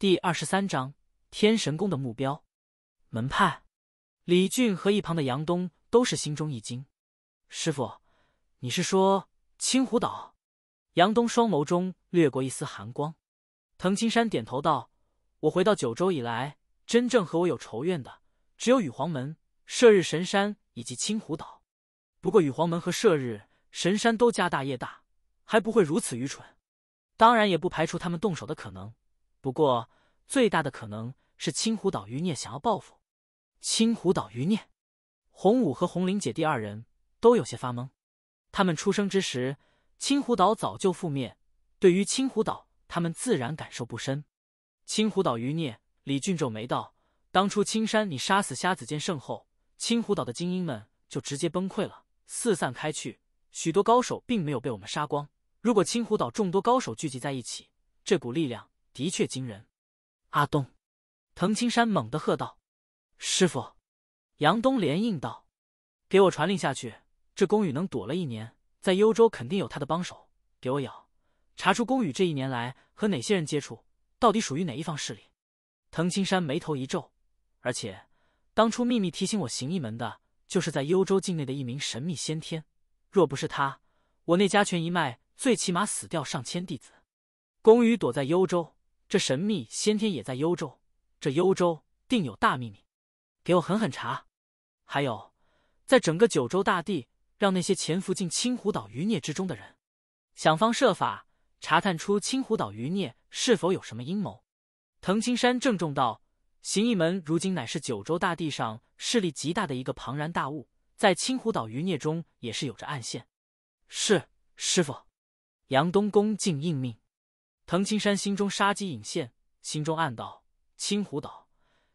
第二十三章天神宫的目标，门派。李俊和一旁的杨东都是心中一惊。师傅，你是说青湖岛？杨东双眸中掠过一丝寒光。藤青山点头道：“我回到九州以来，真正和我有仇怨的，只有羽皇门、射日神山以及青湖岛。不过羽皇门和射日神山都家大业大，还不会如此愚蠢。当然，也不排除他们动手的可能。”不过，最大的可能是青湖岛余孽想要报复。青湖岛余孽，洪武和洪林姐弟二人都有些发懵。他们出生之时，青湖岛早就覆灭，对于青湖岛，他们自然感受不深。青湖岛余孽，李俊皱眉道：“当初青山，你杀死瞎子剑圣后，青湖岛的精英们就直接崩溃了，四散开去。许多高手并没有被我们杀光。如果青湖岛众多高手聚集在一起，这股力量……”的确惊人，阿东，藤青山猛地喝道：“师傅！”杨东连应道：“给我传令下去，这宫羽能躲了一年，在幽州肯定有他的帮手，给我咬，查出宫羽这一年来和哪些人接触，到底属于哪一方势力。”藤青山眉头一皱，而且当初秘密提醒我行一门的，就是在幽州境内的一名神秘先天，若不是他，我那家权一脉最起码死掉上千弟子。宫羽躲在幽州。这神秘先天也在幽州，这幽州定有大秘密，给我狠狠查！还有，在整个九州大地，让那些潜伏进青湖岛余孽之中的人，想方设法查探出青湖岛余孽是否有什么阴谋。藤青山郑重道：“行意门如今乃是九州大地上势力极大的一个庞然大物，在青湖岛余孽中也是有着暗线。”是师傅，杨东恭敬应命。藤青山心中杀机隐现，心中暗道：“青虎岛，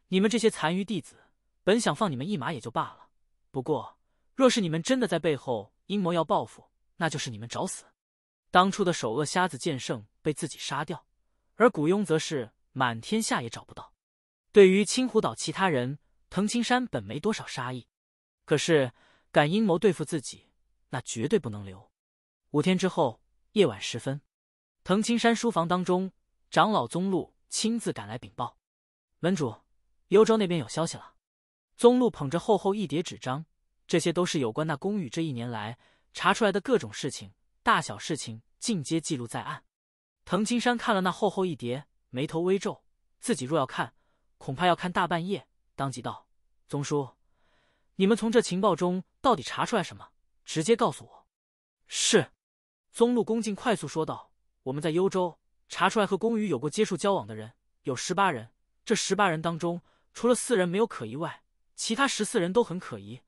你们这些残余弟子，本想放你们一马也就罢了。不过，若是你们真的在背后阴谋要报复，那就是你们找死。当初的首恶瞎子剑圣被自己杀掉，而古庸则是满天下也找不到。对于青虎岛其他人，藤青山本没多少杀意，可是敢阴谋对付自己，那绝对不能留。五天之后，夜晚时分。”藤青山书房当中，长老宗禄亲自赶来禀报：“门主，幽州那边有消息了。”宗禄捧着厚厚一叠纸张，这些都是有关那宫羽这一年来查出来的各种事情，大小事情尽皆记录在案。藤青山看了那厚厚一叠，眉头微皱，自己若要看，恐怕要看大半夜。当即道：“宗叔，你们从这情报中到底查出来什么？直接告诉我。”是，宗禄恭敬快速说道。我们在幽州查出来和宫羽有过接触交往的人有十八人，这十八人当中除了四人没有可疑外，其他十四人都很可疑。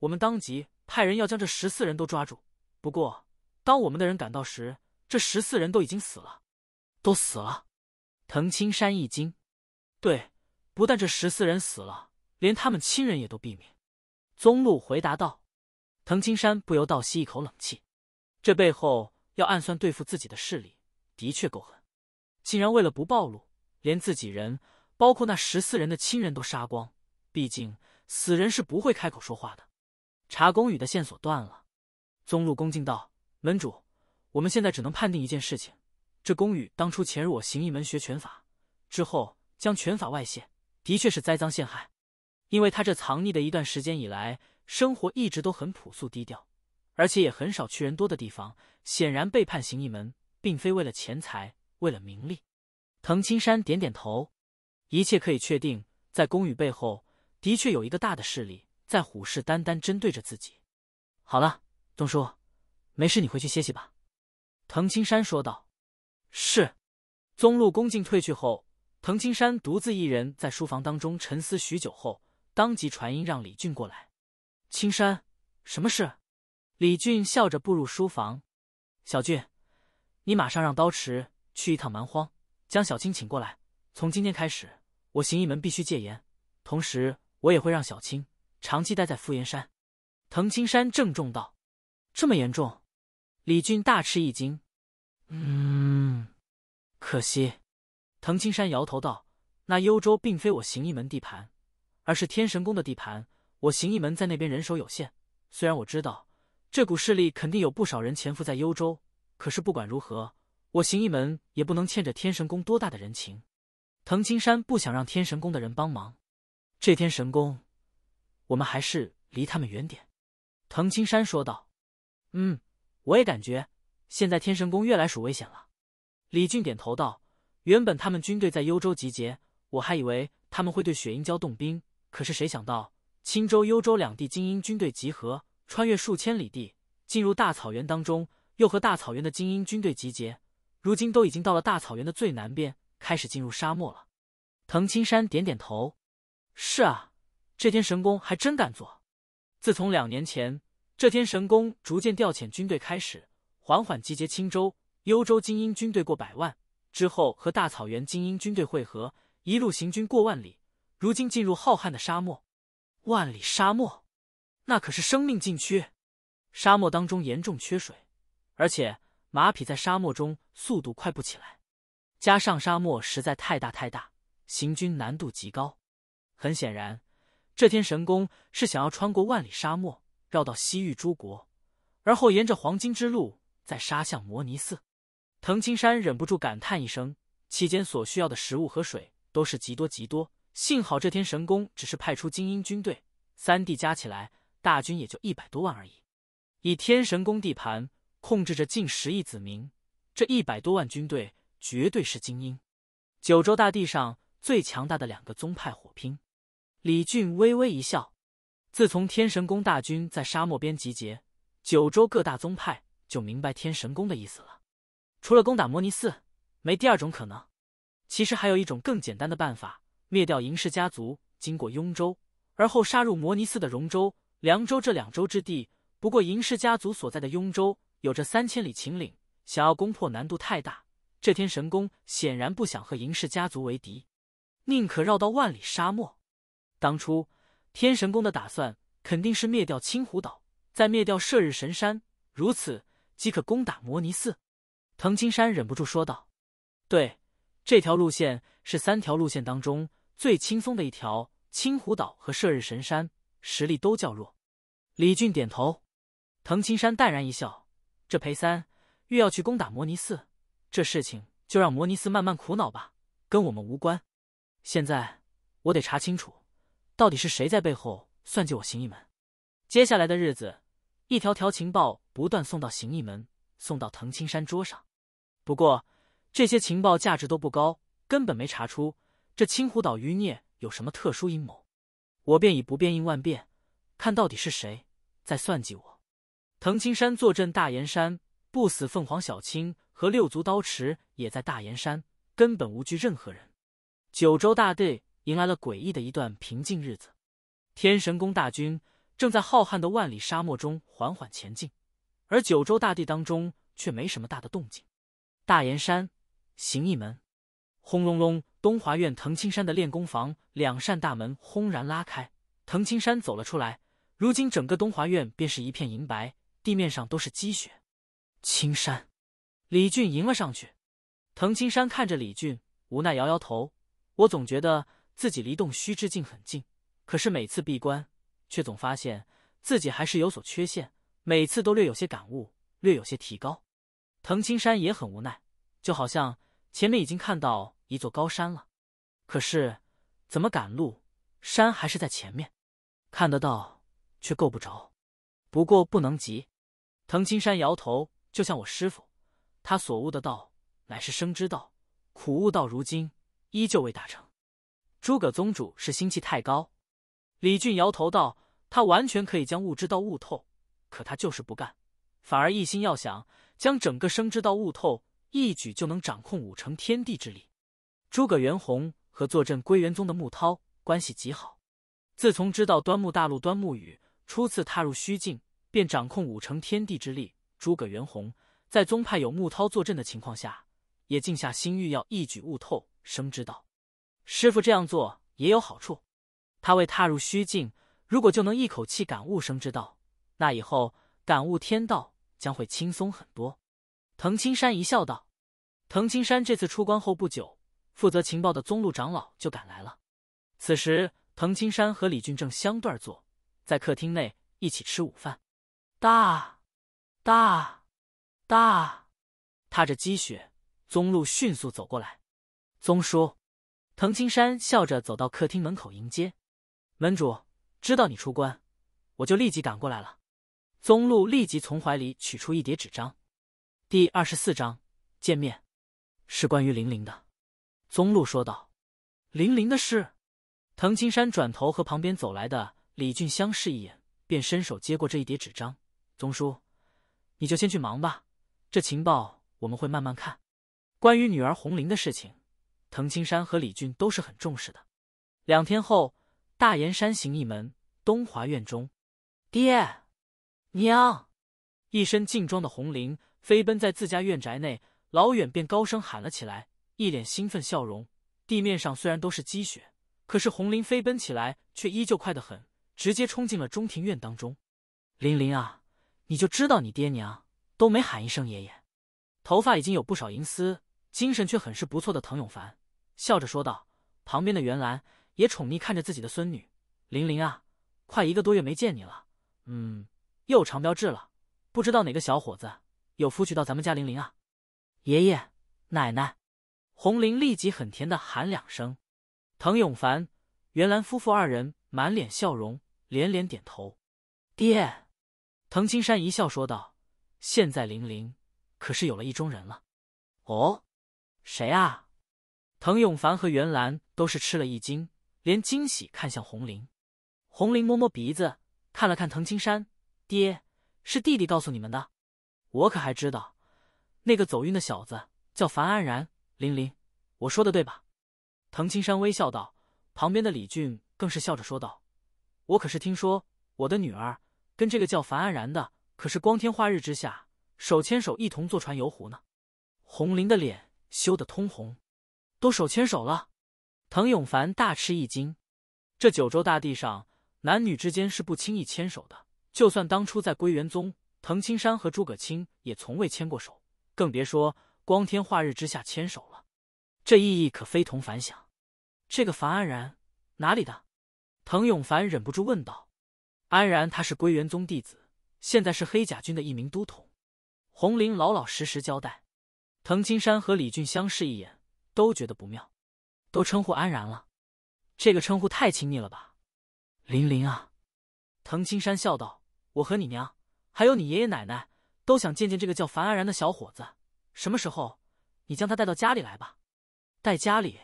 我们当即派人要将这十四人都抓住，不过当我们的人赶到时，这十四人都已经死了，都死了。藤青山一惊，对，不但这十四人死了，连他们亲人也都毙命。宗禄回答道。藤青山不由倒吸一口冷气，这背后要暗算对付自己的势力。的确够狠，竟然为了不暴露，连自己人，包括那十四人的亲人都杀光。毕竟死人是不会开口说话的。查宫羽的线索断了，宗路恭敬道：“门主，我们现在只能判定一件事情：这宫羽当初潜入我行一门学拳法，之后将拳法外泄，的确是栽赃陷害。因为他这藏匿的一段时间以来，生活一直都很朴素低调，而且也很少去人多的地方，显然背叛行意门。”并非为了钱财，为了名利。藤青山点点头，一切可以确定，在宫羽背后的确有一个大的势力在虎视眈眈，针对着自己。好了，宗叔，没事，你回去歇息吧。”藤青山说道。是。宗禄恭敬退去后，藤青山独自一人在书房当中沉思许久后，当即传音让李俊过来。青山，什么事？李俊笑着步入书房。小俊。你马上让刀池去一趟蛮荒，将小青请过来。从今天开始，我行一门必须戒严。同时，我也会让小青长期待在傅岩山。藤青山郑重道：“这么严重？”李俊大吃一惊。“嗯，可惜。”藤青山摇头道：“那幽州并非我行一门地盘，而是天神宫的地盘。我行一门在那边人手有限。虽然我知道这股势力肯定有不少人潜伏在幽州。”可是不管如何，我行一门也不能欠着天神宫多大的人情。藤青山不想让天神宫的人帮忙，这天神宫，我们还是离他们远点。”藤青山说道。“嗯，我也感觉现在天神宫越来属危险了。”李俊点头道：“原本他们军队在幽州集结，我还以为他们会对雪鹰礁动兵，可是谁想到青州、幽州两地精英军队集合，穿越数千里地，进入大草原当中。”又和大草原的精英军队集结，如今都已经到了大草原的最南边，开始进入沙漠了。藤青山点点头：“是啊，这天神宫还真敢做。自从两年前这天神宫逐渐调遣军队开始，缓缓集结青州、幽州精英军队过百万，之后和大草原精英军队汇合，一路行军过万里，如今进入浩瀚的沙漠。万里沙漠，那可是生命禁区，沙漠当中严重缺水。”而且马匹在沙漠中速度快不起来，加上沙漠实在太大太大，行军难度极高。很显然，这天神宫是想要穿过万里沙漠，绕到西域诸国，而后沿着黄金之路再杀向摩尼寺。藤青山忍不住感叹一声：期间所需要的食物和水都是极多极多。幸好这天神宫只是派出精英军队，三地加起来大军也就一百多万而已。以天神宫地盘。控制着近十亿子民，这一百多万军队绝对是精英。九州大地上最强大的两个宗派火拼，李俊微微一笑。自从天神宫大军在沙漠边集结，九州各大宗派就明白天神宫的意思了。除了攻打摩尼寺，没第二种可能。其实还有一种更简单的办法：灭掉银氏家族，经过雍州，而后杀入摩尼寺的荣州、凉州这两州之地。不过银氏家族所在的雍州。有着三千里秦岭，想要攻破难度太大。这天神宫显然不想和银氏家族为敌，宁可绕到万里沙漠。当初天神宫的打算肯定是灭掉青湖岛，再灭掉射日神山，如此即可攻打摩尼寺。藤青山忍不住说道：“对，这条路线是三条路线当中最轻松的一条。青湖岛和射日神山实力都较弱。”李俊点头，藤青山淡然一笑。这裴三欲要去攻打摩尼寺，这事情就让摩尼寺慢慢苦恼吧，跟我们无关。现在我得查清楚，到底是谁在背后算计我行一门。接下来的日子，一条条情报不断送到行一门，送到藤青山桌上。不过这些情报价值都不高，根本没查出这青湖岛余孽有什么特殊阴谋。我便以不变应万变，看到底是谁在算计我。藤青山坐镇大岩山，不死凤凰小青和六足刀池也在大岩山，根本无惧任何人。九州大地迎来了诡异的一段平静日子。天神宫大军正在浩瀚的万里沙漠中缓缓前进，而九州大地当中却没什么大的动静。大岩山，行一门，轰隆隆！东华院藤青山的练功房两扇大门轰然拉开，藤青山走了出来。如今整个东华院便是一片银白。地面上都是积雪，青山，李俊迎了上去。藤青山看着李俊，无奈摇摇头。我总觉得自己离洞虚之境很近，可是每次闭关，却总发现自己还是有所缺陷。每次都略有些感悟，略有些提高。藤青山也很无奈，就好像前面已经看到一座高山了，可是怎么赶路，山还是在前面，看得到却够不着。不过不能急。藤青山摇头，就像我师父，他所悟的道乃是生之道，苦悟到如今依旧未达成。诸葛宗主是心气太高。李俊摇头道：“他完全可以将悟之道悟透，可他就是不干，反而一心要想将整个生之道悟透，一举就能掌控五成天地之力。”诸葛元宏和坐镇归元宗的穆涛关系极好，自从知道端木大陆端木宇初次踏入虚境。便掌控五成天地之力。诸葛元洪在宗派有木涛坐镇的情况下，也静下心欲要一举悟透生之道。师傅这样做也有好处，他未踏入虚境，如果就能一口气感悟生之道，那以后感悟天道将会轻松很多。藤青山一笑道：“藤青山这次出关后不久，负责情报的宗路长老就赶来了。此时，藤青山和李俊正相对坐，在客厅内一起吃午饭。”大，大，大，踏着积雪，宗路迅速走过来。宗叔，藤青山笑着走到客厅门口迎接。门主知道你出关，我就立即赶过来了。宗路立即从怀里取出一叠纸张。第二十四章见面，是关于玲玲的。宗路说道。玲玲的事。藤青山转头和旁边走来的李俊相视一眼，便伸手接过这一叠纸张。宗叔，你就先去忙吧，这情报我们会慢慢看。关于女儿红玲的事情，藤青山和李俊都是很重视的。两天后，大岩山行一门东华院中，爹娘，一身劲装的红玲飞奔在自家院宅内，老远便高声喊了起来，一脸兴奋笑容。地面上虽然都是积雪，可是红玲飞奔起来却依旧快得很，直接冲进了中庭院当中。玲玲啊！你就知道，你爹娘都没喊一声爷爷。头发已经有不少银丝，精神却很是不错的滕永凡笑着说道。旁边的袁兰也宠溺看着自己的孙女，玲玲啊，快一个多月没见你了，嗯，又长标志了，不知道哪个小伙子有福娶到咱们家玲玲啊。爷爷奶奶，红玲立即很甜的喊两声。滕永凡、袁兰夫妇二人满脸笑容，连连点头。爹。滕青山一笑说道：“现在玲玲可是有了意中人了。”“哦，谁啊？”滕永凡和袁兰都是吃了一惊，连惊喜看向红玲。红玲摸摸鼻子，看了看滕青山：“爹，是弟弟告诉你们的。”“我可还知道，那个走运的小子叫樊安然。”“玲玲，我说的对吧？”滕青山微笑道。旁边的李俊更是笑着说道：“我可是听说我的女儿。”跟这个叫樊安然的，可是光天化日之下手牵手一同坐船游湖呢？红玲的脸羞得通红，都手牵手了。滕永凡大吃一惊，这九州大地上男女之间是不轻易牵手的，就算当初在归元宗，滕青山和诸葛青也从未牵过手，更别说光天化日之下牵手了。这意义可非同凡响。这个樊安然哪里的？滕永凡忍不住问道。安然，他是归元宗弟子，现在是黑甲军的一名都统。红林老老实实交代。滕青山和李俊相视一眼，都觉得不妙。都称呼安然了，这个称呼太亲昵了吧？林林啊！滕青山笑道：“我和你娘，还有你爷爷奶奶，都想见见这个叫樊安然的小伙子。什么时候，你将他带到家里来吧？”带家里？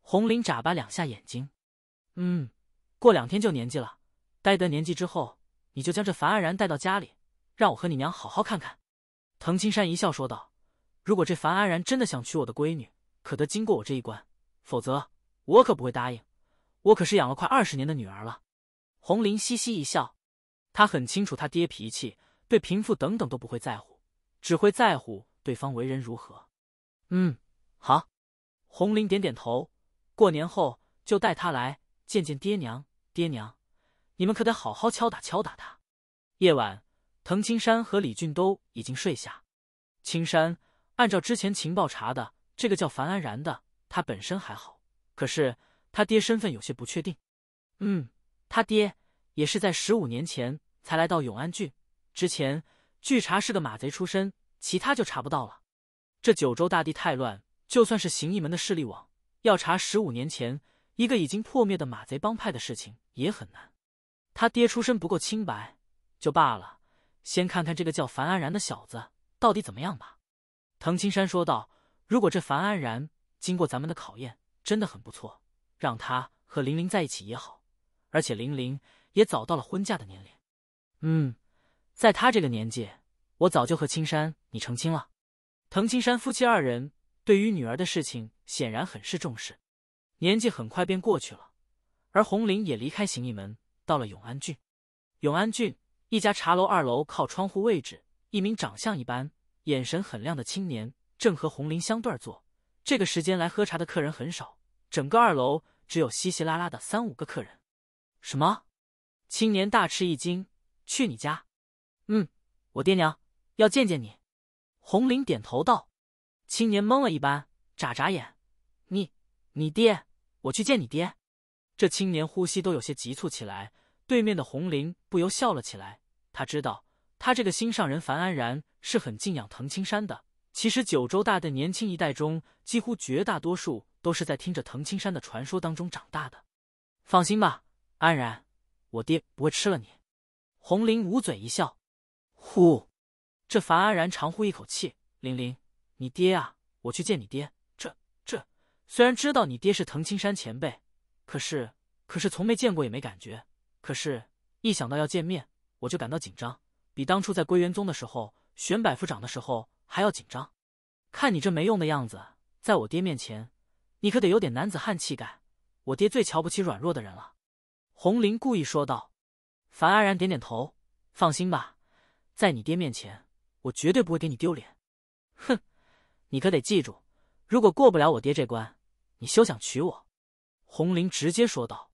红林眨巴两下眼睛。嗯，过两天就年纪了。待得年纪之后，你就将这樊安然带到家里，让我和你娘好好看看。”滕青山一笑说道，“如果这樊安然真的想娶我的闺女，可得经过我这一关，否则我可不会答应。我可是养了快二十年的女儿了。”红玲嘻嘻一笑，她很清楚他爹脾气，对贫富等等都不会在乎，只会在乎对方为人如何。“嗯，好。”红玲点点头，过年后就带他来见见爹娘。爹娘。你们可得好好敲打敲打他。夜晚，藤青山和李俊都已经睡下。青山按照之前情报查的，这个叫樊安然的，他本身还好，可是他爹身份有些不确定。嗯，他爹也是在十五年前才来到永安郡，之前据查是个马贼出身，其他就查不到了。这九州大地太乱，就算是行义门的势力网，要查十五年前一个已经破灭的马贼帮派的事情也很难。他爹出身不够清白，就罢了。先看看这个叫樊安然的小子到底怎么样吧。”滕青山说道，“如果这樊安然经过咱们的考验，真的很不错，让他和玲玲在一起也好。而且玲玲也早到了婚嫁的年龄。嗯，在他这个年纪，我早就和青山你成亲了。”滕青山夫妻二人对于女儿的事情显然很是重视。年纪很快便过去了，而红玲也离开形意门。到了永安郡，永安郡一家茶楼二楼靠窗户位置，一名长相一般、眼神很亮的青年正和红林相对坐。这个时间来喝茶的客人很少，整个二楼只有稀稀拉拉的三五个客人。什么？青年大吃一惊。去你家？嗯，我爹娘要见见你。红林点头道。青年懵了一般，眨眨眼：“你，你爹？我去见你爹？”这青年呼吸都有些急促起来，对面的红菱不由笑了起来。他知道，他这个心上人樊安然是很敬仰藤青山的。其实九州大的年轻一代中，几乎绝大多数都是在听着藤青山的传说当中长大的。放心吧，安然，我爹不会吃了你。红菱捂嘴一笑，呼，这樊安然长呼一口气。玲玲，你爹啊，我去见你爹。这这，虽然知道你爹是藤青山前辈。可是，可是从没见过也没感觉。可是，一想到要见面，我就感到紧张，比当初在归元宗的时候选百夫长的时候还要紧张。看你这没用的样子，在我爹面前，你可得有点男子汉气概。我爹最瞧不起软弱的人了。”洪林故意说道。樊安然点点头：“放心吧，在你爹面前，我绝对不会给你丢脸。”哼，你可得记住，如果过不了我爹这关，你休想娶我。红玲直接说道：“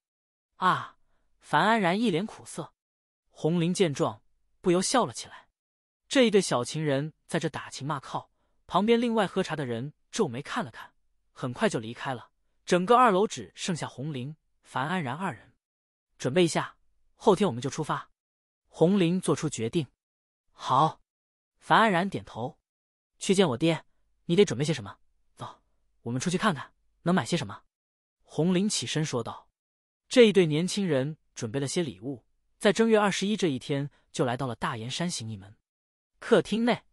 啊！”樊安然一脸苦涩。红玲见状，不由笑了起来。这一对小情人在这打情骂俏，旁边另外喝茶的人皱眉看了看，很快就离开了。整个二楼只剩下红玲、樊安然二人。准备一下，后天我们就出发。红玲做出决定。好。樊安然点头。去见我爹，你得准备些什么？走，我们出去看看，能买些什么。红林起身说道：“这一对年轻人准备了些礼物，在正月二十一这一天就来到了大岩山行一门。客厅内，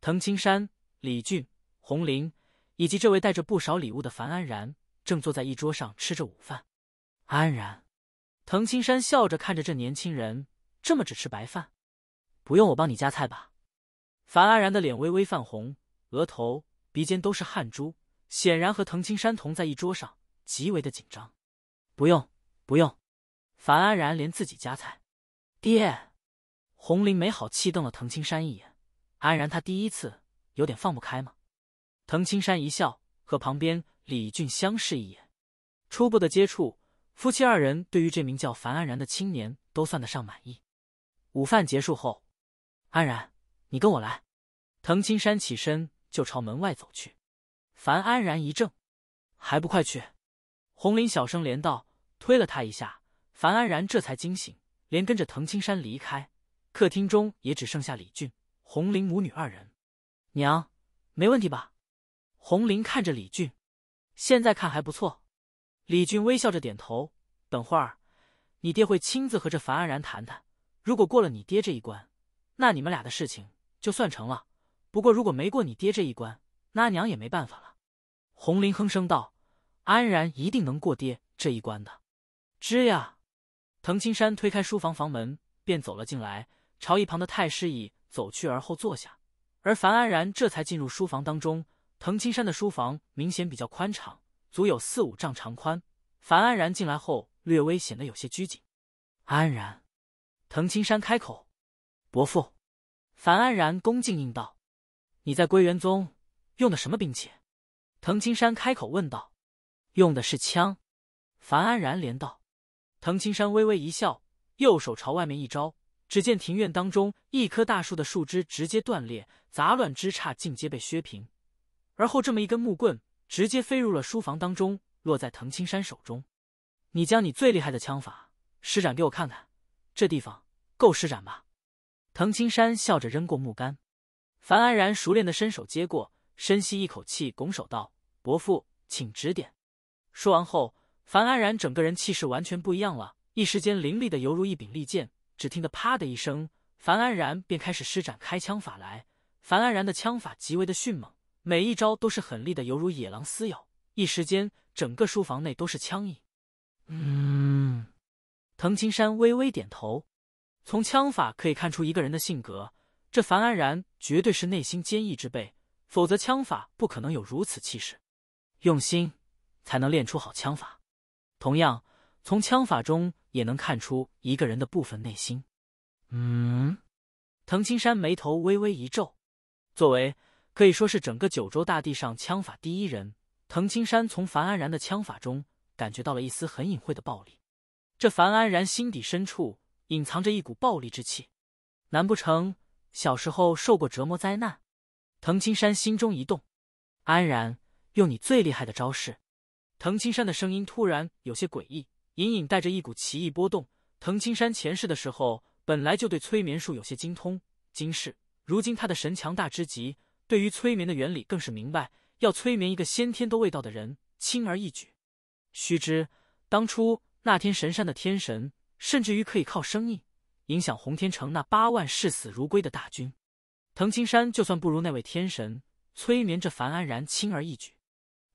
藤青山、李俊、红林以及这位带着不少礼物的樊安然，正坐在一桌上吃着午饭。安然，藤青山笑着看着这年轻人，这么只吃白饭，不用我帮你夹菜吧？”樊安然的脸微微泛红，额头、鼻尖都是汗珠，显然和藤青山同在一桌上。极为的紧张，不用不用，樊安然连自己夹菜。爹，红林没好气瞪了滕青山一眼。安然，他第一次有点放不开吗？滕青山一笑，和旁边李俊相视一眼。初步的接触，夫妻二人对于这名叫樊安然的青年都算得上满意。午饭结束后，安然，你跟我来。滕青山起身就朝门外走去。樊安然一怔，还不快去？红林小声连道，推了他一下，樊安然这才惊醒，连跟着滕青山离开。客厅中也只剩下李俊、红林母女二人。娘，没问题吧？红林看着李俊，现在看还不错。李俊微笑着点头。等会儿，你爹会亲自和这樊安然谈谈。如果过了你爹这一关，那你们俩的事情就算成了。不过如果没过你爹这一关，那娘也没办法了。红林哼声道。安然一定能过爹这一关的。吱呀，滕青山推开书房房门，便走了进来，朝一旁的太师椅走去，而后坐下。而樊安然这才进入书房当中。滕青山的书房明显比较宽敞，足有四五丈长宽。樊安然进来后，略微显得有些拘谨。安然，滕青山开口。伯父，樊安然恭敬应道：“你在归元宗用的什么兵器？”滕青山开口问道。用的是枪，樊安然连道。藤青山微微一笑，右手朝外面一招，只见庭院当中一棵大树的树枝直接断裂，杂乱枝杈尽皆被削平。而后这么一根木棍直接飞入了书房当中，落在藤青山手中。你将你最厉害的枪法施展给我看看，这地方够施展吧？藤青山笑着扔过木杆，樊安然熟练的伸手接过，深吸一口气，拱手道：“伯父，请指点。”说完后，樊安然整个人气势完全不一样了，一时间凌厉的犹如一柄利剑。只听得啪的一声，樊安然便开始施展开枪法来。樊安然的枪法极为的迅猛，每一招都是狠厉的犹如野狼撕咬，一时间整个书房内都是枪影。嗯，藤青山微微点头，从枪法可以看出一个人的性格，这樊安然绝对是内心坚毅之辈，否则枪法不可能有如此气势，用心。才能练出好枪法，同样从枪法中也能看出一个人的部分内心。嗯，藤青山眉头微微一皱。作为可以说是整个九州大地上枪法第一人，藤青山从樊安然的枪法中感觉到了一丝很隐晦的暴力。这樊安然心底深处隐藏着一股暴力之气，难不成小时候受过折磨灾难？藤青山心中一动，安然，用你最厉害的招式。藤青山的声音突然有些诡异，隐隐带着一股奇异波动。藤青山前世的时候本来就对催眠术有些精通，今世如今他的神强大之极，对于催眠的原理更是明白。要催眠一个先天都未到的人，轻而易举。须知当初那天神山的天神，甚至于可以靠生音影响洪天城那八万视死如归的大军。藤青山就算不如那位天神，催眠这樊安然轻而易举。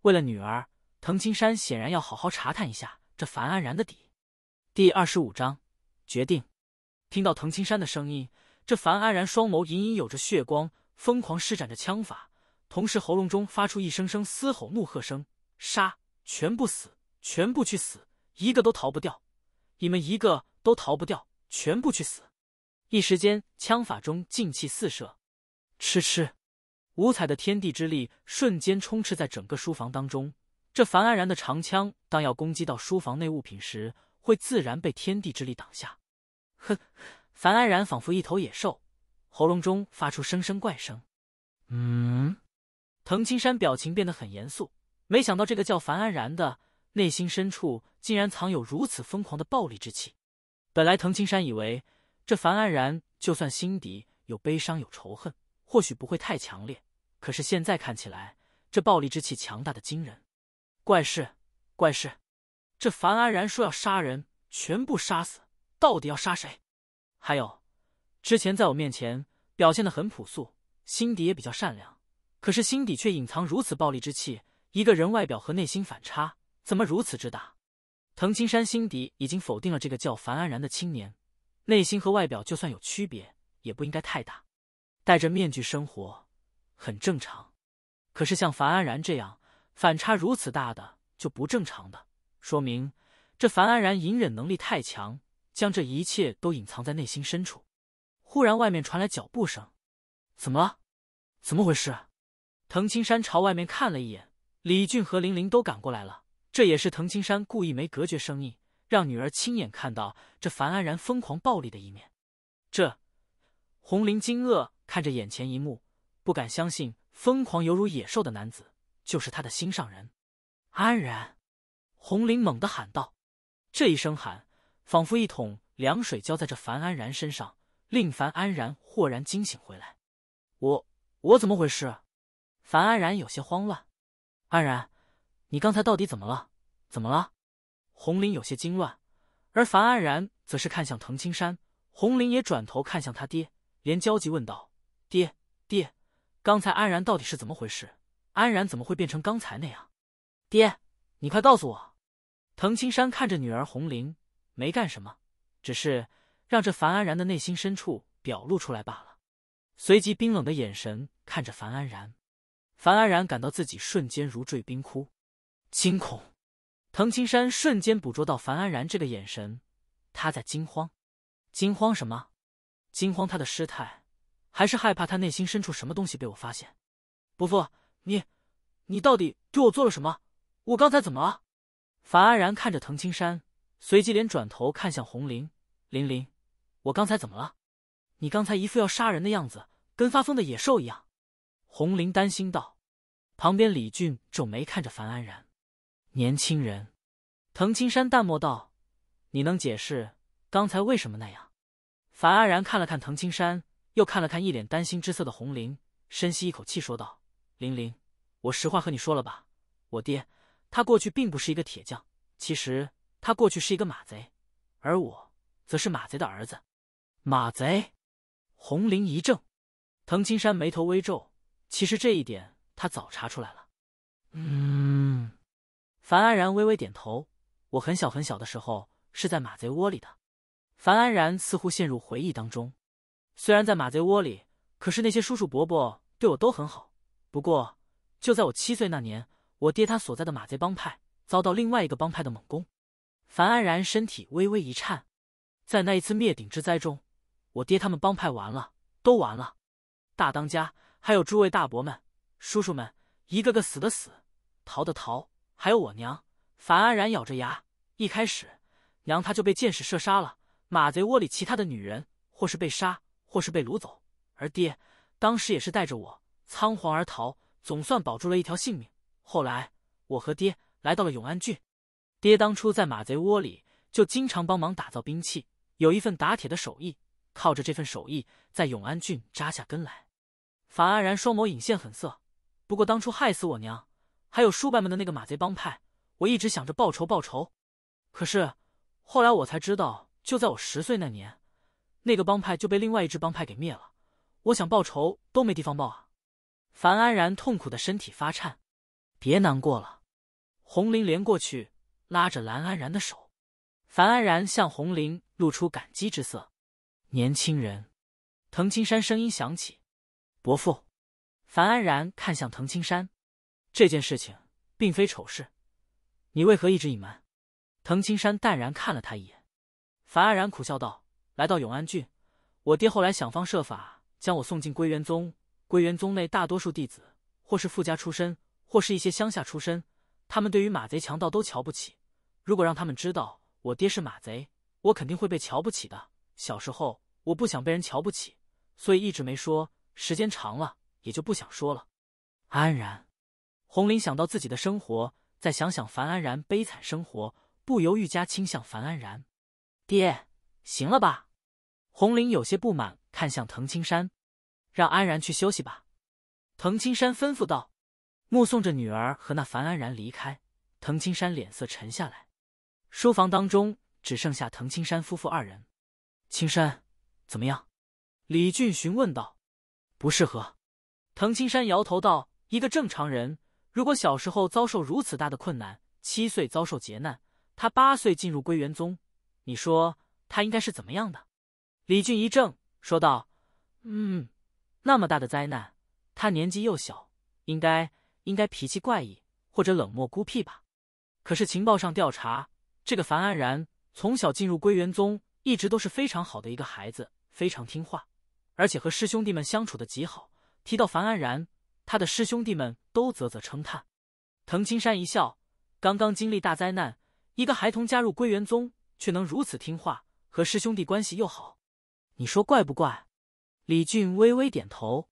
为了女儿。藤青山显然要好好查探一下这樊安然的底。第二十五章决定。听到藤青山的声音，这樊安然双眸隐隐有着血光，疯狂施展着枪法，同时喉咙中发出一声声嘶吼怒喝声：“杀！全部死！全部去死！一个都逃不掉！你们一个都逃不掉！全部去死！”一时间，枪法中劲气四射，嗤嗤，五彩的天地之力瞬间充斥在整个书房当中。这樊安然的长枪，当要攻击到书房内物品时，会自然被天地之力挡下。哼！樊安然仿佛一头野兽，喉咙中发出声声怪声。嗯。藤青山表情变得很严肃，没想到这个叫樊安然的内心深处竟然藏有如此疯狂的暴力之气。本来藤青山以为这樊安然就算心底有悲伤有仇恨，或许不会太强烈，可是现在看起来，这暴力之气强大的惊人。怪事，怪事！这樊安然说要杀人，全部杀死，到底要杀谁？还有，之前在我面前表现的很朴素，心底也比较善良，可是心底却隐藏如此暴力之气。一个人外表和内心反差怎么如此之大？滕青山心底已经否定了这个叫樊安然的青年，内心和外表就算有区别，也不应该太大。戴着面具生活很正常，可是像樊安然这样……反差如此大的就不正常的，说明这樊安然隐忍能力太强，将这一切都隐藏在内心深处。忽然，外面传来脚步声，怎么了？怎么回事？藤青山朝外面看了一眼，李俊和玲玲都赶过来了。这也是藤青山故意没隔绝声音，让女儿亲眼看到这樊安然疯狂暴力的一面。这，红玲惊愕看着眼前一幕，不敢相信，疯狂犹如野兽的男子。就是他的心上人，安然。红林猛地喊道：“这一声喊，仿佛一桶凉水浇在这樊安然身上，令樊安然豁然惊醒回来。我我怎么回事？”樊安然有些慌乱。安然，你刚才到底怎么了？怎么了？红林有些惊乱，而樊安然则是看向滕青山。红林也转头看向他爹，连焦急问道：“爹爹，刚才安然到底是怎么回事？”安然怎么会变成刚才那样？爹，你快告诉我！滕青山看着女儿红玲，没干什么，只是让这樊安然的内心深处表露出来罢了。随即冰冷的眼神看着樊安然，樊安然感到自己瞬间如坠冰窟，惊恐。滕青山瞬间捕捉到樊安然这个眼神，他在惊慌，惊慌什么？惊慌他的失态，还是害怕他内心深处什么东西被我发现？伯父。你，你到底对我做了什么？我刚才怎么了？樊安然看着滕青山，随即连转头看向红玲。玲玲，我刚才怎么了？你刚才一副要杀人的样子，跟发疯的野兽一样。红玲担心道。旁边李俊皱眉看着樊安然。年轻人，滕青山淡漠道：“你能解释刚才为什么那样？”樊安然看了看滕青山，又看了看一脸担心之色的红玲，深吸一口气说道。玲玲，我实话和你说了吧，我爹他过去并不是一个铁匠，其实他过去是一个马贼，而我则是马贼的儿子。马贼，红玲一怔，滕青山眉头微皱。其实这一点他早查出来了。嗯，樊安然微微点头。我很小很小的时候是在马贼窝里的。樊安然似乎陷入回忆当中。虽然在马贼窝里，可是那些叔叔伯伯对我都很好。不过，就在我七岁那年，我爹他所在的马贼帮派遭到另外一个帮派的猛攻。樊安然身体微微一颤，在那一次灭顶之灾中，我爹他们帮派完了，都完了。大当家，还有诸位大伯们、叔叔们，一个个死的死，逃的逃。还有我娘，樊安然咬着牙，一开始娘她就被箭矢射杀了。马贼窝里其他的女人，或是被杀，或是被掳走。而爹当时也是带着我。仓皇而逃，总算保住了一条性命。后来，我和爹来到了永安郡。爹当初在马贼窝里就经常帮忙打造兵器，有一份打铁的手艺，靠着这份手艺在永安郡扎下根来。樊安然双眸隐现狠色，不过当初害死我娘还有叔伯们的那个马贼帮派，我一直想着报仇报仇。可是后来我才知道，就在我十岁那年，那个帮派就被另外一支帮派给灭了。我想报仇都没地方报啊。樊安然痛苦的身体发颤，别难过了。红玲连过去拉着蓝安然的手，樊安然向红玲露出感激之色。年轻人，藤青山声音响起：“伯父。”樊安然看向藤青山：“这件事情并非丑事，你为何一直隐瞒？”藤青山淡然看了他一眼，樊安然苦笑道：“来到永安郡，我爹后来想方设法将我送进归元宗。”归元宗内大多数弟子，或是富家出身，或是一些乡下出身，他们对于马贼强盗都瞧不起。如果让他们知道我爹是马贼，我肯定会被瞧不起的。小时候我不想被人瞧不起，所以一直没说。时间长了，也就不想说了。安然，红林想到自己的生活，再想想樊安然悲惨生活，不由愈加倾向樊安然。爹，行了吧？红林有些不满，看向藤青山。让安然去休息吧，藤青山吩咐道。目送着女儿和那樊安然离开，藤青山脸色沉下来。书房当中只剩下藤青山夫妇二人。青山，怎么样？李俊询问道。不适合。藤青山摇头道：“一个正常人，如果小时候遭受如此大的困难，七岁遭受劫难，他八岁进入归元宗，你说他应该是怎么样的？”李俊一怔，说道：“嗯。”那么大的灾难，他年纪又小，应该应该脾气怪异或者冷漠孤僻吧？可是情报上调查，这个樊安然从小进入归元宗，一直都是非常好的一个孩子，非常听话，而且和师兄弟们相处的极好。提到樊安然，他的师兄弟们都啧啧称叹。藤青山一笑，刚刚经历大灾难，一个孩童加入归元宗，却能如此听话，和师兄弟关系又好，你说怪不怪？李俊微微点头，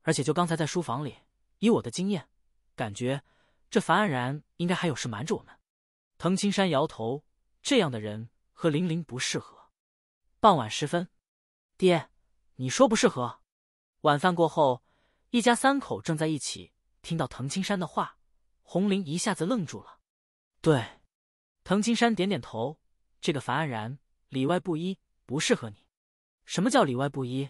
而且就刚才在书房里，以我的经验，感觉这樊安然应该还有事瞒着我们。滕青山摇头，这样的人和林林不适合。傍晚时分，爹，你说不适合。晚饭过后，一家三口正在一起，听到滕青山的话，红玲一下子愣住了。对，滕青山点点头，这个樊安然里外不一，不适合你。什么叫里外不一？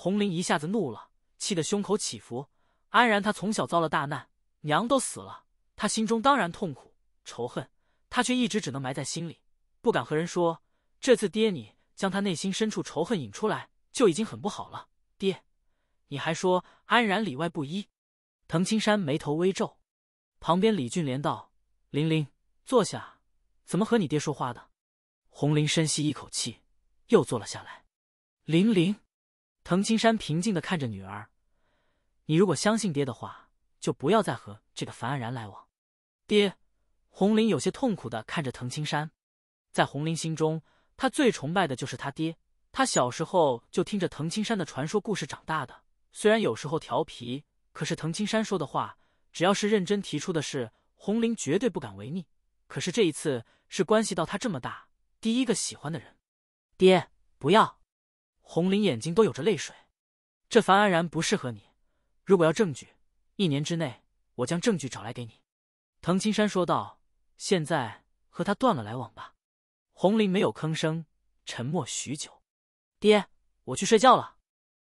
红玲一下子怒了，气得胸口起伏。安然，他从小遭了大难，娘都死了，他心中当然痛苦仇恨，他却一直只能埋在心里，不敢和人说。这次爹，你将他内心深处仇恨引出来，就已经很不好了。爹，你还说安然里外不一。滕青山眉头微皱，旁边李俊莲道：“玲玲，坐下，怎么和你爹说话的？”红玲深吸一口气，又坐了下来。玲玲。藤青山平静的看着女儿：“你如果相信爹的话，就不要再和这个樊安然来往。”爹，红玲有些痛苦的看着藤青山。在红玲心中，他最崇拜的就是他爹。他小时候就听着藤青山的传说故事长大的。虽然有时候调皮，可是藤青山说的话，只要是认真提出的事，红玲绝对不敢违逆。可是这一次，是关系到他这么大第一个喜欢的人，爹，不要。红玲眼睛都有着泪水，这樊安然不适合你。如果要证据，一年之内我将证据找来给你。”滕青山说道，“现在和他断了来往吧。”红菱没有吭声，沉默许久。“爹，我去睡觉了。”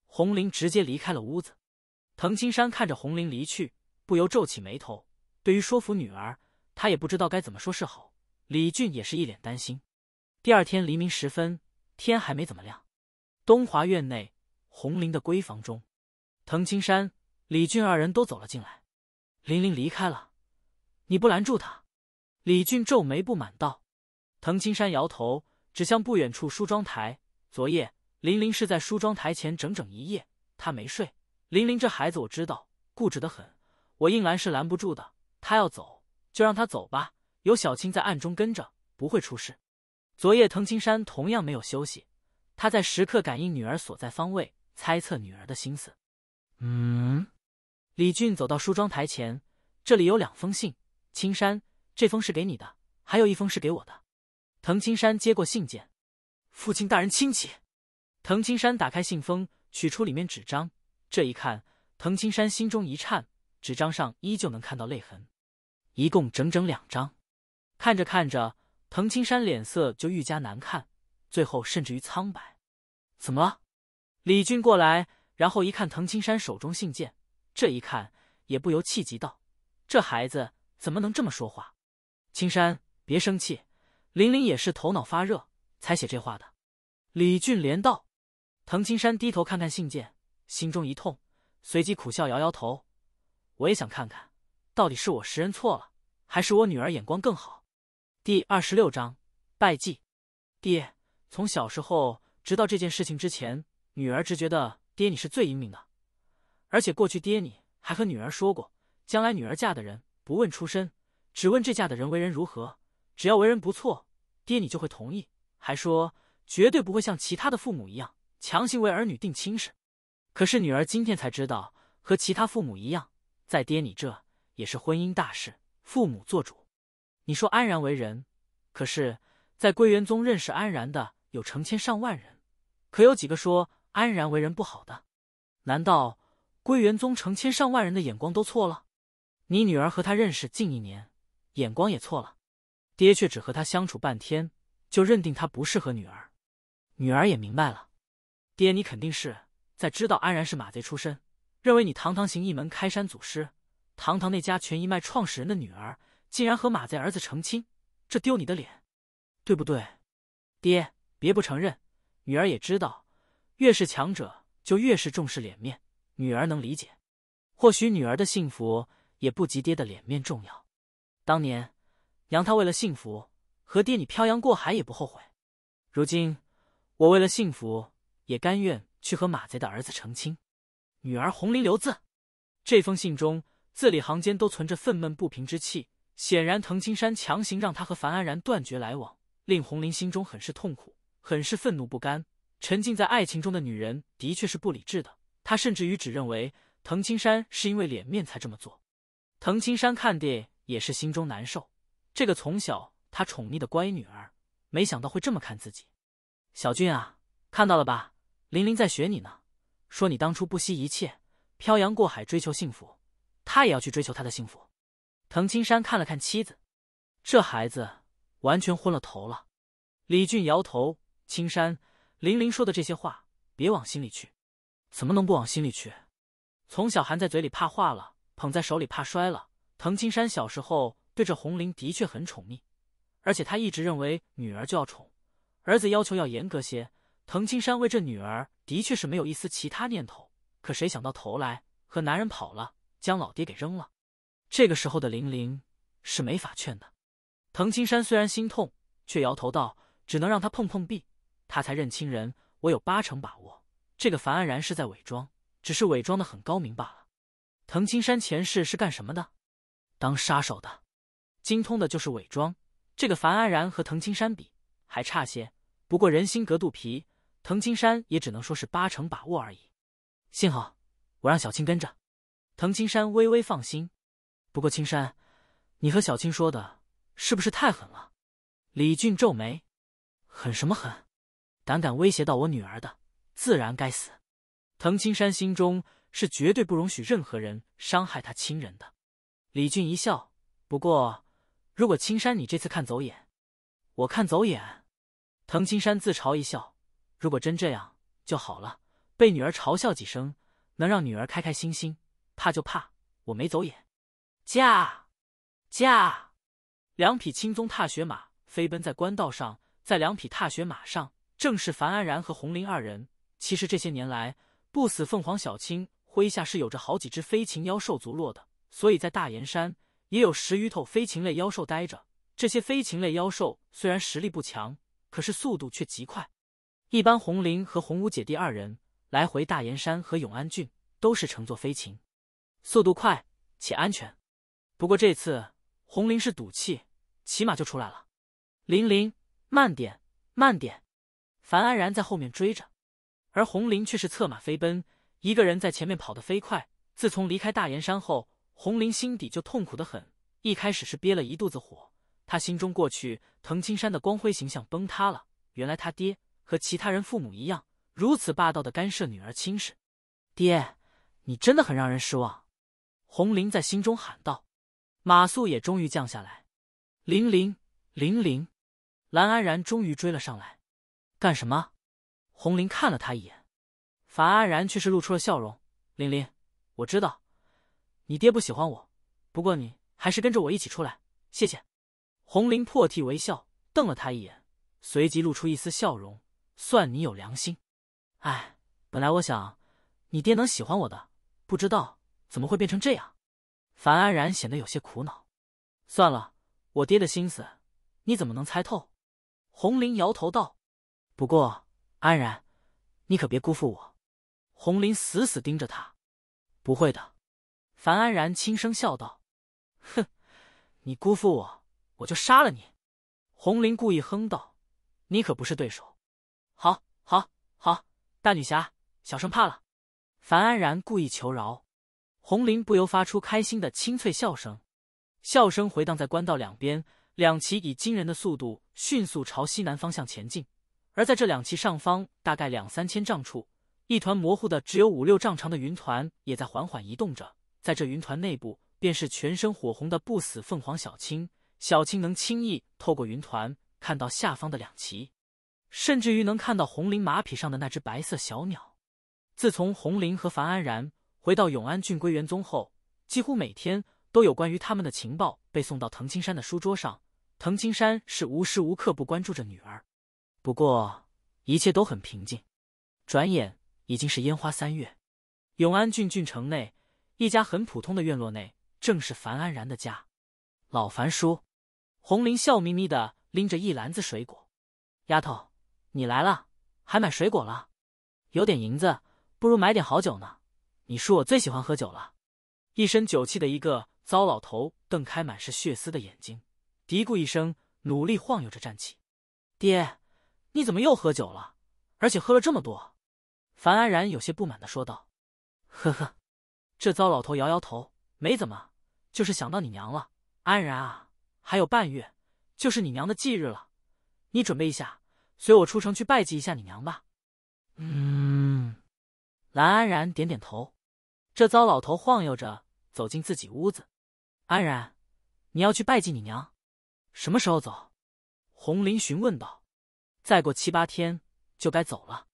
红菱直接离开了屋子。滕青山看着红菱离去，不由皱起眉头。对于说服女儿，他也不知道该怎么说是好。李俊也是一脸担心。第二天黎明时分，天还没怎么亮。东华院内，红玲的闺房中，滕青山、李俊二人都走了进来。林玲离开了，你不拦住他？李俊皱眉不满道。滕青山摇头，指向不远处梳妆台。昨夜林玲是在梳妆台前整整一夜，她没睡。林玲这孩子我知道，固执的很，我硬拦是拦不住的。他要走，就让他走吧。有小青在暗中跟着，不会出事。昨夜滕青山同样没有休息。他在时刻感应女儿所在方位，猜测女儿的心思。嗯，李俊走到梳妆台前，这里有两封信。青山，这封是给你的，还有一封是给我的。藤青山接过信件，父亲大人亲启。藤青山打开信封，取出里面纸张。这一看，藤青山心中一颤，纸张上依旧能看到泪痕，一共整整两张。看着看着，藤青山脸色就愈加难看。最后甚至于苍白。怎么了？李俊过来，然后一看藤青山手中信件，这一看也不由气急道：“这孩子怎么能这么说话？”青山，别生气，玲玲也是头脑发热才写这话的。李俊连道。藤青山低头看看信件，心中一痛，随即苦笑，摇摇头：“我也想看看，到底是我识人错了，还是我女儿眼光更好？”第二十六章拜祭，爹。从小时候直到这件事情之前，女儿只觉得爹你是最英明的。而且过去爹你还和女儿说过，将来女儿嫁的人不问出身，只问这嫁的人为人如何，只要为人不错，爹你就会同意。还说绝对不会像其他的父母一样强行为儿女定亲事。可是女儿今天才知道，和其他父母一样，在爹你这也是婚姻大事，父母做主。你说安然为人，可是，在归元宗认识安然的。有成千上万人，可有几个说安然为人不好的？难道归元宗成千上万人的眼光都错了？你女儿和他认识近一年，眼光也错了，爹却只和他相处半天就认定他不适合女儿，女儿也明白了。爹，你肯定是在知道安然是马贼出身，认为你堂堂行一门开山祖师，堂堂那家全一脉创始人的女儿，竟然和马贼儿子成亲，这丢你的脸，对不对，爹？别不承认，女儿也知道，越是强者就越是重视脸面，女儿能理解。或许女儿的幸福也不及爹的脸面重要。当年，娘她为了幸福和爹你漂洋过海也不后悔。如今，我为了幸福也甘愿去和马贼的儿子成亲。女儿红林留字，这封信中字里行间都存着愤懑不平之气。显然，滕青山强行让他和樊安然断绝来往，令红林心中很是痛苦。很是愤怒不甘。沉浸在爱情中的女人的确是不理智的。她甚至于只认为藤青山是因为脸面才这么做。藤青山看爹也是心中难受，这个从小他宠溺的乖女儿，没想到会这么看自己。小俊啊，看到了吧？玲玲在学你呢，说你当初不惜一切漂洋过海追求幸福，她也要去追求她的幸福。藤青山看了看妻子，这孩子完全昏了头了。李俊摇头。青山，玲玲说的这些话，别往心里去。怎么能不往心里去？从小含在嘴里怕化了，捧在手里怕摔了。滕青山小时候对这红玲的确很宠溺，而且他一直认为女儿就要宠，儿子要求要严格些。滕青山为这女儿的确是没有一丝其他念头，可谁想到头来和男人跑了，将老爹给扔了。这个时候的玲玲是没法劝的。滕青山虽然心痛，却摇头道：“只能让她碰碰壁。”他才认亲人，我有八成把握，这个樊安然是在伪装，只是伪装的很高明罢了。藤青山前世是干什么的？当杀手的，精通的就是伪装。这个樊安然和藤青山比还差些，不过人心隔肚皮，藤青山也只能说是八成把握而已。幸好我让小青跟着藤青山，微微放心。不过青山，你和小青说的是不是太狠了？李俊皱眉，狠什么狠？胆敢威胁到我女儿的，自然该死。藤青山心中是绝对不容许任何人伤害他亲人的。李俊一笑，不过，如果青山你这次看走眼，我看走眼。藤青山自嘲一笑，如果真这样就好了，被女儿嘲笑几声，能让女儿开开心心。怕就怕我没走眼。驾，驾！两匹青鬃踏雪马飞奔在官道上，在两匹踏雪马上。正是樊安然和红林二人。其实这些年来，不死凤凰小青麾下是有着好几只飞禽妖兽族落的，所以在大岩山也有十余头飞禽类妖兽待着。这些飞禽类妖兽虽然实力不强，可是速度却极快。一般红林和红武姐弟二人来回大岩山和永安郡都是乘坐飞禽，速度快且安全。不过这次红林是赌气，骑马就出来了。林林，慢点，慢点。樊安然在后面追着，而红林却是策马飞奔，一个人在前面跑得飞快。自从离开大岩山后，红林心底就痛苦的很。一开始是憋了一肚子火，他心中过去藤青山的光辉形象崩塌了。原来他爹和其他人父母一样，如此霸道的干涉女儿亲事。爹，你真的很让人失望。红林在心中喊道。马速也终于降下来，林林林林，蓝安然终于追了上来。干什么？红林看了他一眼，樊安然却是露出了笑容。林林，我知道你爹不喜欢我，不过你还是跟着我一起出来，谢谢。红林破涕为笑，瞪了他一眼，随即露出一丝笑容，算你有良心。哎，本来我想你爹能喜欢我的，不知道怎么会变成这样。樊安然显得有些苦恼。算了，我爹的心思你怎么能猜透？红林摇头道。不过，安然，你可别辜负我。红林死死盯着他。不会的，樊安然轻声笑道。哼，你辜负我，我就杀了你。红林故意哼道。你可不是对手。好，好，好，大女侠，小生怕了。樊安然故意求饶。红林不由发出开心的清脆笑声，笑声回荡在官道两边。两骑以惊人的速度迅速朝西南方向前进。而在这两旗上方，大概两三千丈处，一团模糊的、只有五六丈长的云团也在缓缓移动着。在这云团内部，便是全身火红的不死凤凰小青。小青能轻易透过云团看到下方的两旗，甚至于能看到红绫马匹上的那只白色小鸟。自从红绫和樊安然回到永安郡归元宗后，几乎每天都有关于他们的情报被送到滕青山的书桌上。滕青山是无时无刻不关注着女儿。不过一切都很平静，转眼已经是烟花三月。永安郡郡城内一家很普通的院落内，正是樊安然的家。老樊叔，红绫笑眯眯的拎着一篮子水果，丫头，你来了，还买水果了？有点银子，不如买点好酒呢？你叔我最喜欢喝酒了。一身酒气的一个糟老头，瞪开满是血丝的眼睛，嘀咕一声，努力晃悠着站起，爹。你怎么又喝酒了，而且喝了这么多？樊安然有些不满的说道。呵呵，这糟老头摇摇头，没怎么，就是想到你娘了。安然啊，还有半月，就是你娘的忌日了，你准备一下，随我出城去拜祭一下你娘吧。嗯，蓝安然点点头。这糟老头晃悠着走进自己屋子。安然，你要去拜祭你娘？什么时候走？红林询问道。再过七八天就该走了，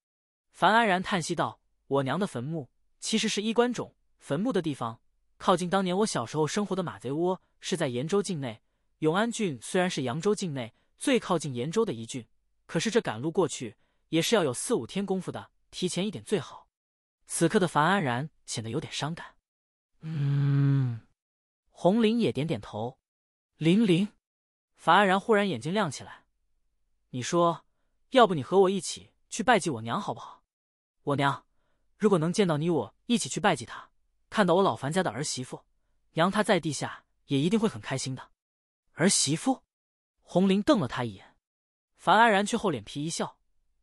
樊安然叹息道：“我娘的坟墓其实是衣冠冢，坟墓的地方靠近当年我小时候生活的马贼窝，是在延州境内永安郡。虽然是扬州境内最靠近延州的一郡，可是这赶路过去也是要有四五天功夫的，提前一点最好。”此刻的樊安然显得有点伤感。嗯，红玲也点点头。玲玲，樊安然忽然眼睛亮起来：“你说。”要不你和我一起去拜祭我娘好不好？我娘如果能见到你，我一起去拜祭她，看到我老樊家的儿媳妇，娘她在地下也一定会很开心的。儿媳妇？红玲瞪了他一眼，樊安然却厚脸皮一笑：“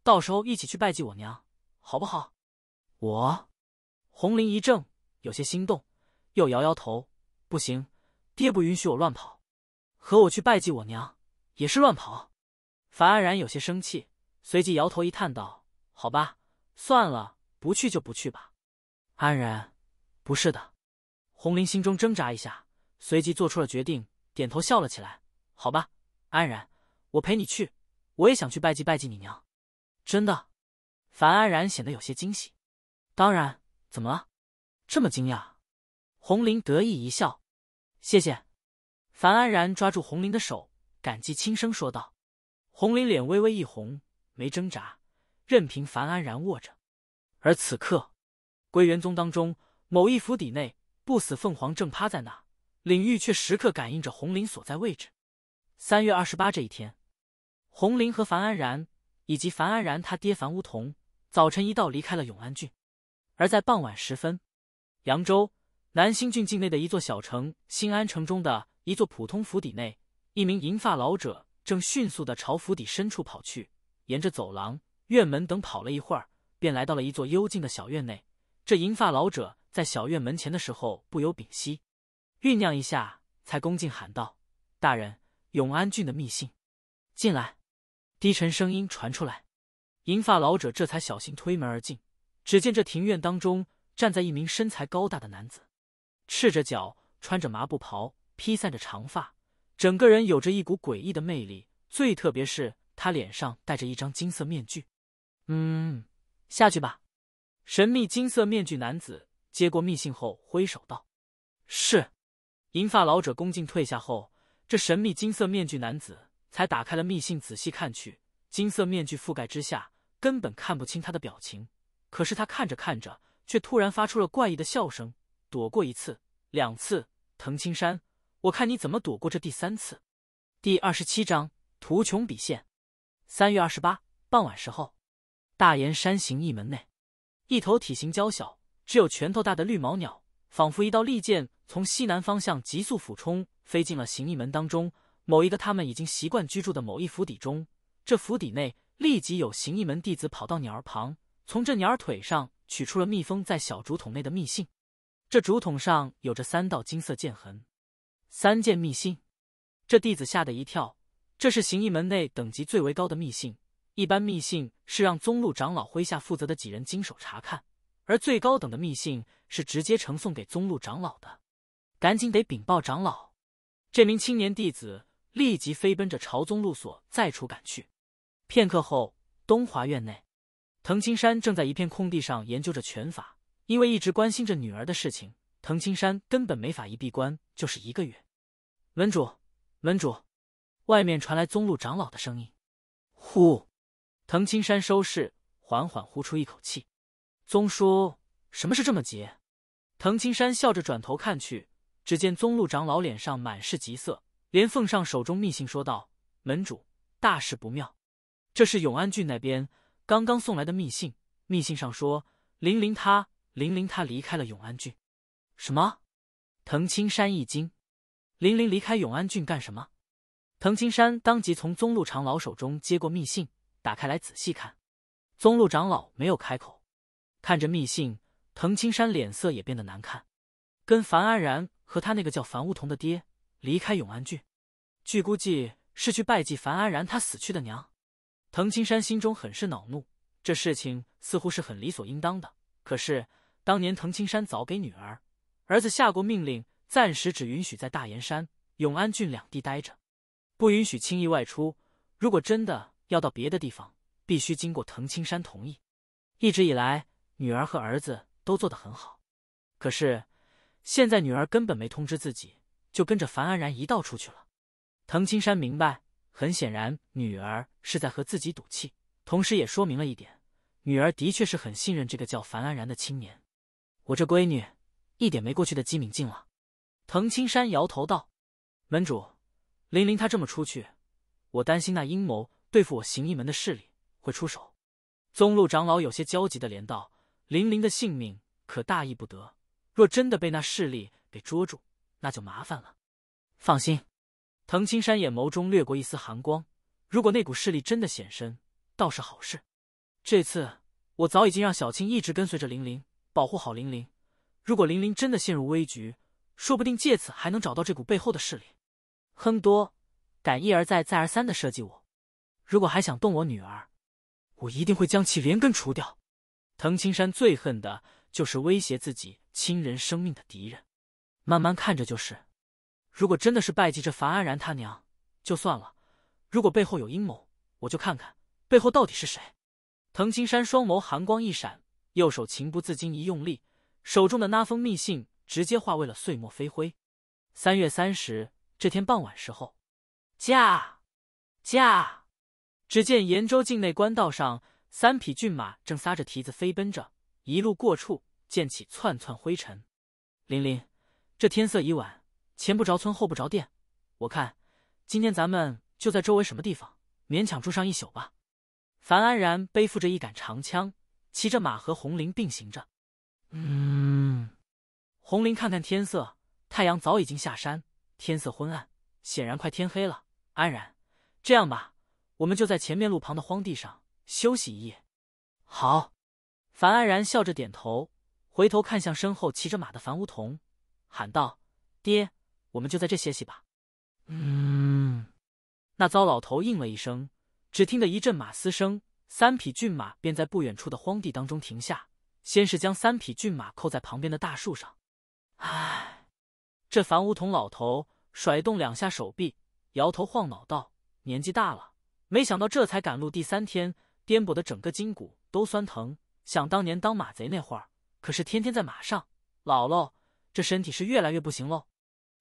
到时候一起去拜祭我娘，好不好？”我，红玲一怔，有些心动，又摇摇头：“不行，爹不允许我乱跑，和我去拜祭我娘也是乱跑。”樊安然有些生气。随即摇头一叹道：“好吧，算了，不去就不去吧。”安然，不是的。红林心中挣扎一下，随即做出了决定，点头笑了起来。“好吧，安然，我陪你去，我也想去拜祭拜祭你娘。”真的？樊安然显得有些惊喜。当然，怎么了？这么惊讶？红林得意一笑：“谢谢。”樊安然抓住红林的手，感激轻声说道：“红林脸微微一红。”没挣扎，任凭樊安然卧着。而此刻，归元宗当中某一府邸内，不死凤凰正趴在那，领域却时刻感应着红林所在位置。三月二十八这一天，红林和樊安然以及樊安然他爹樊梧桐早晨一道离开了永安郡，而在傍晚时分，扬州南兴郡境内的一座小城新安城中的一座普通府邸内，一名银发老者正迅速的朝府邸深处跑去。沿着走廊、院门等跑了一会儿，便来到了一座幽静的小院内。这银发老者在小院门前的时候，不由屏息，酝酿一下，才恭敬喊道：“大人，永安郡的密信。”进来，低沉声音传出来。银发老者这才小心推门而进，只见这庭院当中站在一名身材高大的男子，赤着脚，穿着麻布袍，披散着长发，整个人有着一股诡异的魅力，最特别是。他脸上戴着一张金色面具，嗯，下去吧。神秘金色面具男子接过密信后，挥手道：“是。”银发老者恭敬退下后，这神秘金色面具男子才打开了密信，仔细看去。金色面具覆盖之下，根本看不清他的表情。可是他看着看着，却突然发出了怪异的笑声。躲过一次、两次，藤青山，我看你怎么躲过这第三次。第二十七章：图穷匕现。三月二十八傍晚时候，大岩山行义门内，一头体型娇小、只有拳头大的绿毛鸟，仿佛一道利剑，从西南方向急速俯冲，飞进了行义门当中某一个他们已经习惯居住的某一府邸中。这府邸内立即有行一门弟子跑到鸟儿旁，从这鸟儿腿上取出了密封在小竹筒内的密信。这竹筒上有着三道金色剑痕，三件密信。这弟子吓得一跳。这是行意门内等级最为高的密信，一般密信是让宗路长老麾下负责的几人经手查看，而最高等的密信是直接呈送给宗路长老的。赶紧得禀报长老！这名青年弟子立即飞奔着朝宗路所再处赶去。片刻后，东华院内，藤青山正在一片空地上研究着拳法，因为一直关心着女儿的事情，藤青山根本没法一闭关就是一个月。门主，门主。外面传来宗路长老的声音：“呼！”藤青山收势，缓缓呼出一口气。宗叔，什么事这么急？藤青山笑着转头看去，只见宗路长老脸上满是急色，连奉上手中密信，说道：“门主，大事不妙！这是永安郡那边刚刚送来的密信。密信上说，玲玲她，玲玲她离开了永安郡。”什么？藤青山一惊：“玲玲离开永安郡干什么？”藤青山当即从宗路长老手中接过密信，打开来仔细看。宗路长老没有开口，看着密信，藤青山脸色也变得难看。跟樊安然和他那个叫樊梧桐的爹离开永安郡，据估计是去拜祭樊安然他死去的娘。藤青山心中很是恼怒，这事情似乎是很理所应当的。可是当年藤青山早给女儿、儿子下过命令，暂时只允许在大岩山、永安郡两地待着。不允许轻易外出。如果真的要到别的地方，必须经过藤青山同意。一直以来，女儿和儿子都做得很好。可是现在，女儿根本没通知自己，就跟着樊安然一道出去了。藤青山明白，很显然，女儿是在和自己赌气，同时也说明了一点：女儿的确是很信任这个叫樊安然的青年。我这闺女，一点没过去的机敏劲了。藤青山摇头道：“门主。”玲玲，她这么出去，我担心那阴谋对付我行一门的势力会出手。宗路长老有些焦急的连道：“玲玲的性命可大意不得，若真的被那势力给捉住，那就麻烦了。”放心，藤青山眼眸中掠过一丝寒光。如果那股势力真的现身，倒是好事。这次我早已经让小青一直跟随着玲玲，保护好玲玲。如果玲玲真的陷入危局，说不定借此还能找到这股背后的势力。哼，多敢一而再再而三的设计我！如果还想动我女儿，我一定会将其连根除掉。藤青山最恨的就是威胁自己亲人生命的敌人。慢慢看着就是。如果真的是拜祭这樊安然他娘，就算了。如果背后有阴谋，我就看看背后到底是谁。藤青山双眸寒光一闪，右手情不自禁一用力，手中的那封密信直接化为了碎末飞灰。三月三十。这天傍晚时候，驾，驾！只见延州境内官道上，三匹骏马正撒着蹄子飞奔着，一路过处溅起窜窜灰尘。玲玲，这天色已晚，前不着村后不着店，我看今天咱们就在周围什么地方勉强住上一宿吧。樊安然背负着一杆长枪，骑着马和红绫并行着。嗯，红林看看天色，太阳早已经下山。天色昏暗，显然快天黑了。安然，这样吧，我们就在前面路旁的荒地上休息一夜。好，樊安然笑着点头，回头看向身后骑着马的樊梧桐，喊道：“爹，我们就在这歇息吧。”嗯，那糟老头应了一声，只听得一阵马嘶声，三匹骏马便在不远处的荒地当中停下，先是将三匹骏马扣在旁边的大树上。唉。这樊梧桐老头甩动两下手臂，摇头晃脑道：“年纪大了，没想到这才赶路第三天，颠簸的整个筋骨都酸疼。想当年当马贼那会儿，可是天天在马上，老姥，这身体是越来越不行喽。”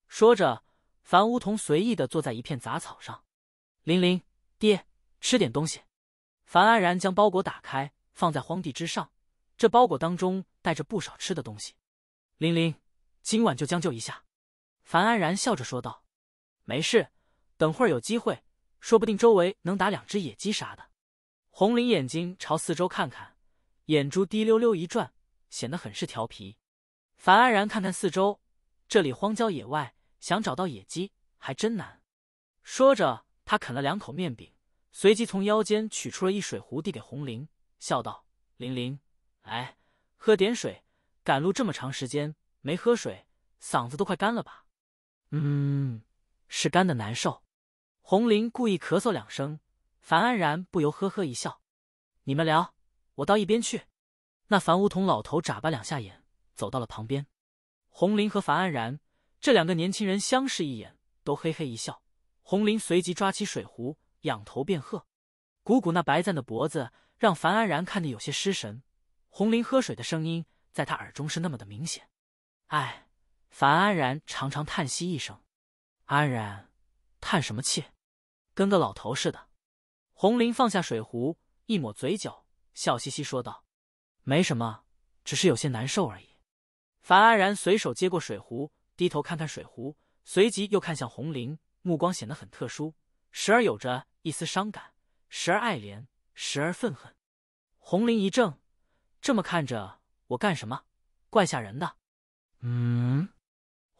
说着，樊梧桐随意的坐在一片杂草上。“玲玲，爹，吃点东西。”樊安然将包裹打开，放在荒地之上。这包裹当中带着不少吃的东西。玲玲，今晚就将就一下。樊安然笑着说道：“没事，等会儿有机会，说不定周围能打两只野鸡啥的。”红玲眼睛朝四周看看，眼珠滴溜溜一转，显得很是调皮。樊安然看看四周，这里荒郊野外，想找到野鸡还真难。说着，他啃了两口面饼，随即从腰间取出了一水壶，递给红玲，笑道：“玲玲，来喝点水，赶路这么长时间没喝水，嗓子都快干了吧？”嗯，是干的难受。红林故意咳嗽两声，樊安然不由呵呵一笑。你们聊，我到一边去。那樊梧桐老头眨巴两下眼，走到了旁边。红林和樊安然这两个年轻人相视一眼，都嘿嘿一笑。红林随即抓起水壶，仰头便喝。鼓鼓那白赞的脖子，让樊安然看得有些失神。红林喝水的声音在他耳中是那么的明显。唉。樊安然常常叹息一声，安然，叹什么气？跟个老头似的。红林放下水壶，一抹嘴角，笑嘻嘻说道：“没什么，只是有些难受而已。”樊安然随手接过水壶，低头看看水壶，随即又看向红林，目光显得很特殊，时而有着一丝伤感，时而爱怜，时而愤恨。红林一怔：“这么看着我干什么？怪吓人的。”嗯。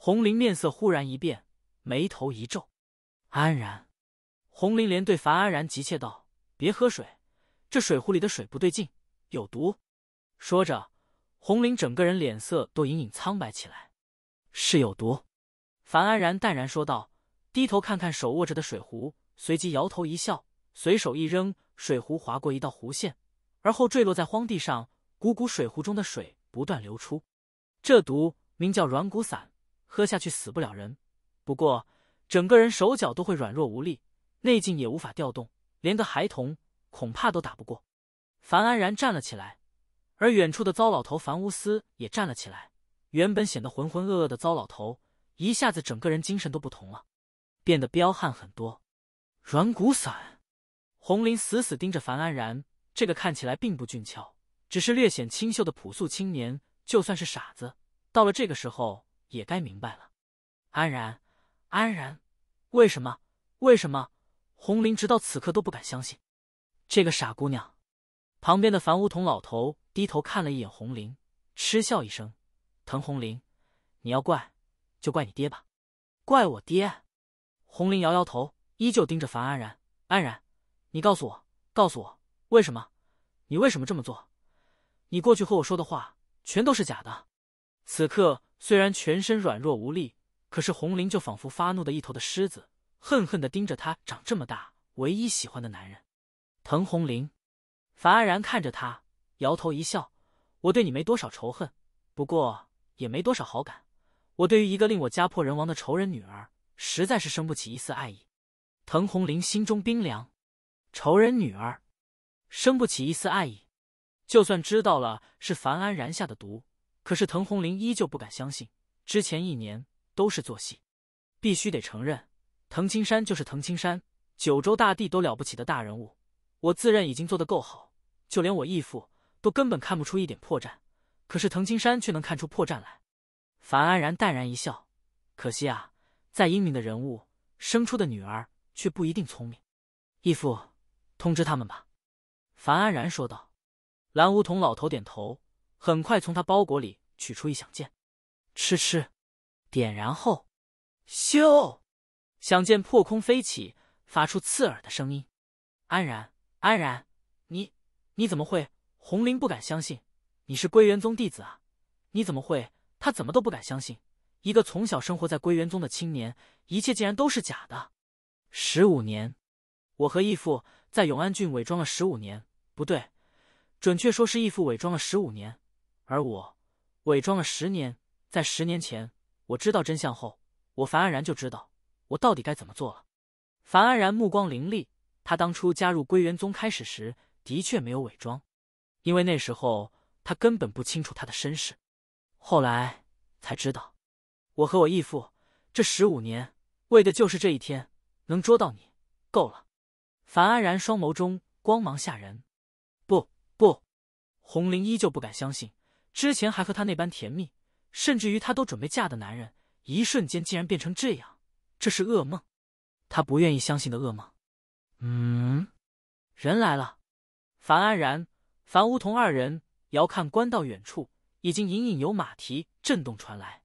红菱面色忽然一变，眉头一皱。安然，红菱连对樊安然急切道：“别喝水，这水壶里的水不对劲，有毒。”说着，红菱整个人脸色都隐隐苍白起来。“是有毒。”樊安然淡然说道，低头看看手握着的水壶，随即摇头一笑，随手一扔，水壶划过一道弧线，而后坠落在荒地上。汩汩水壶中的水不断流出。这毒名叫软骨散。喝下去死不了人，不过整个人手脚都会软弱无力，内劲也无法调动，连个孩童恐怕都打不过。樊安然站了起来，而远处的糟老头樊乌斯也站了起来。原本显得浑浑噩噩的糟老头，一下子整个人精神都不同了，变得彪悍很多。软骨散，红林死死盯着樊安然这个看起来并不俊俏，只是略显清秀的朴素青年。就算是傻子，到了这个时候。也该明白了，安然，安然，为什么？为什么？红林直到此刻都不敢相信这个傻姑娘。旁边的樊梧桐老头低头看了一眼红林，嗤笑一声：“滕红林，你要怪，就怪你爹吧，怪我爹。”红林摇摇头，依旧盯着樊安然。安然，你告诉我，告诉我，为什么？你为什么这么做？你过去和我说的话，全都是假的。此刻。虽然全身软弱无力，可是红玲就仿佛发怒的一头的狮子，恨恨的盯着他长这么大唯一喜欢的男人，滕红玲。樊安然看着他，摇头一笑：“我对你没多少仇恨，不过也没多少好感。我对于一个令我家破人亡的仇人女儿，实在是生不起一丝爱意。”滕红玲心中冰凉，仇人女儿，生不起一丝爱意，就算知道了是樊安然下的毒。可是滕红林依旧不敢相信，之前一年都是做戏，必须得承认，滕青山就是滕青山，九州大地都了不起的大人物，我自认已经做得够好，就连我义父都根本看不出一点破绽，可是滕青山却能看出破绽来。樊安然淡然一笑，可惜啊，再英明的人物生出的女儿却不一定聪明。义父，通知他们吧。”樊安然说道。蓝梧桐老头点头。很快从他包裹里取出一响剑，吃吃，点燃后，咻，响剑破空飞起，发出刺耳的声音。安然，安然，你你怎么会？红菱不敢相信，你是归元宗弟子啊？你怎么会？他怎么都不敢相信，一个从小生活在归元宗的青年，一切竟然都是假的。十五年，我和义父在永安郡伪装了十五年，不对，准确说是义父伪装了十五年。而我伪装了十年，在十年前我知道真相后，我樊安然就知道我到底该怎么做了。樊安然目光凌厉，他当初加入归元宗开始时的确没有伪装，因为那时候他根本不清楚他的身世，后来才知道。我和我义父这十五年为的就是这一天，能捉到你，够了。樊安然双眸中光芒吓人，不不，红绫依旧不敢相信。之前还和他那般甜蜜，甚至于他都准备嫁的男人，一瞬间竟然变成这样，这是噩梦，他不愿意相信的噩梦。嗯，人来了，樊安然、樊梧桐二人遥看官道远处，已经隐隐有马蹄震动传来。